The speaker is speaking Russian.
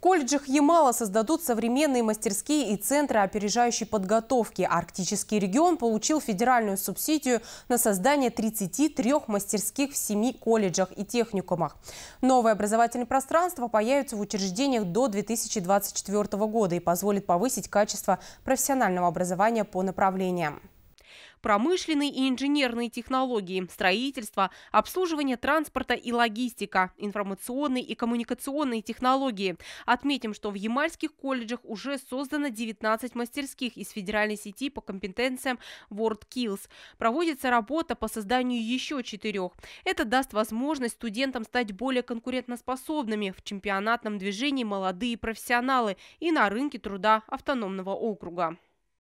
колледжах Ямала создадут современные мастерские и центры опережающей подготовки. Арктический регион получил федеральную субсидию на создание 33 мастерских в 7 колледжах и техникумах. Новое образовательное пространство появится в учреждениях до 2024 года и позволит повысить качество профессионального образования по направлениям. Промышленные и инженерные технологии, строительство, обслуживание транспорта и логистика, информационные и коммуникационные технологии. Отметим, что в Ямальских колледжах уже создано 19 мастерских из федеральной сети по компетенциям WorldKills. Проводится работа по созданию еще четырех. Это даст возможность студентам стать более конкурентоспособными в чемпионатном движении молодые профессионалы и на рынке труда автономного округа.